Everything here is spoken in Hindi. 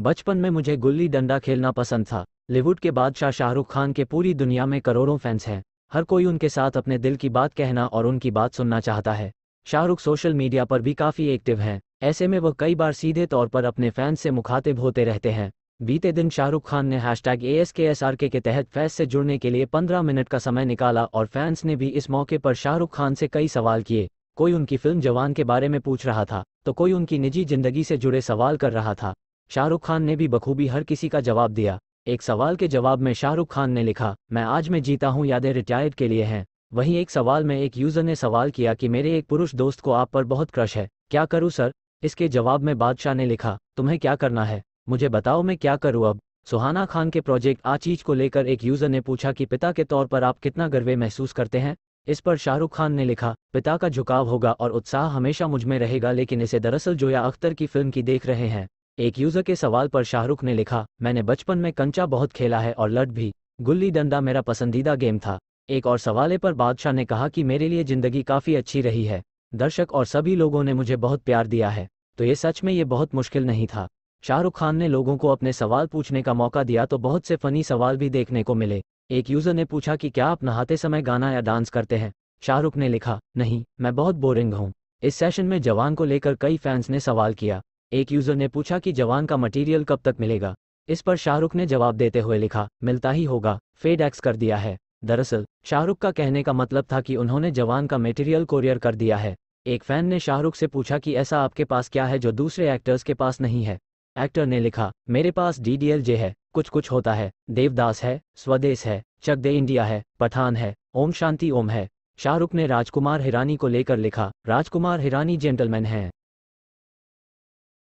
बचपन में मुझे गुल्ली डंडा खेलना पसंद था लिवुड के बादशाह शाहरुख खान के पूरी दुनिया में करोड़ों फैंस हैं हर कोई उनके साथ अपने दिल की बात कहना और उनकी बात सुनना चाहता है शाहरुख सोशल मीडिया पर भी काफ़ी एक्टिव हैं ऐसे में वह कई बार सीधे तौर पर अपने फैंस से मुखातिब होते रहते हैं बीते दिन शाहरुख खान ने हैशटैग टैग के तहत फैंस से जुड़ने के लिए 15 मिनट का समय निकाला और फैंस ने भी इस मौके पर शाहरुख खान से कई सवाल किए कोई उनकी फिल्म जवान के बारे में पूछ रहा था तो कोई उनकी निजी जिंदगी से जुड़े सवाल कर रहा था शाहरुख खान ने भी बखूबी हर किसी का जवाब दिया एक सवाल के जवाब में शाहरुख खान ने लिखा मैं आज मैं जीता हूँ यादें रिटायर्ड के लिए हैं वहीं एक सवाल में एक यूज़र ने सवाल किया कि मेरे एक पुरुष दोस्त को आप पर बहुत क्रश है क्या करूँ सर इसके जवाब में बादशाह ने लिखा तुम्हें क्या करना है मुझे बताओ मैं क्या करूँ अब सुहाना खान के प्रोजेक्ट आ चीज को लेकर एक यूज़र ने पूछा कि पिता के तौर पर आप कितना गर्वे महसूस करते हैं इस पर शाहरुख खान ने लिखा पिता का झुकाव होगा और उत्साह हमेशा मुझ में रहेगा लेकिन इसे दरअसल जोया अख्तर की फिल्म की देख रहे हैं एक यूजर के सवाल पर शाहरुख ने लिखा मैंने बचपन में कंचा बहुत खेला है और लट भी गुल्ली डंडा मेरा पसंदीदा गेम था एक और सवाले पर बादशाह ने कहा कि मेरे लिए जिंदगी काफ़ी अच्छी रही है दर्शक और सभी लोगों ने मुझे बहुत प्यार दिया है तो ये सच में ये बहुत मुश्किल नहीं था शाहरुख खान ने लोगों को अपने सवाल पूछने का मौका दिया तो बहुत से फनी सवाल भी देखने को मिले एक यूजर ने पूछा कि क्या आप नहाते समय गाना या डांस करते हैं शाहरुख ने लिखा नहीं मैं बहुत बोरिंग हूँ इस सेशन में जवान को लेकर कई फैंस ने सवाल किया एक यूजर ने पूछा कि जवान का मटेरियल कब तक मिलेगा इस पर शाहरुख ने जवाब देते हुए लिखा मिलता ही होगा फेड एक्स कर दिया है दरअसल शाहरुख का कहने का मतलब था कि उन्होंने जवान का मटेरियल कोरियर कर दिया है एक फैन ने शाहरुख से पूछा कि ऐसा आपके पास क्या है जो दूसरे एक्टर्स के पास नहीं है एक्टर ने लिखा मेरे पास डीडीएलजे है कुछ कुछ होता है देवदास है स्वदेश है चक दे इंडिया है पठान है ओम शांति ओम है शाहरुख ने राजकुमार हिरानी को लेकर लिखा राजकुमार हिरानी जेंटलमैन हैं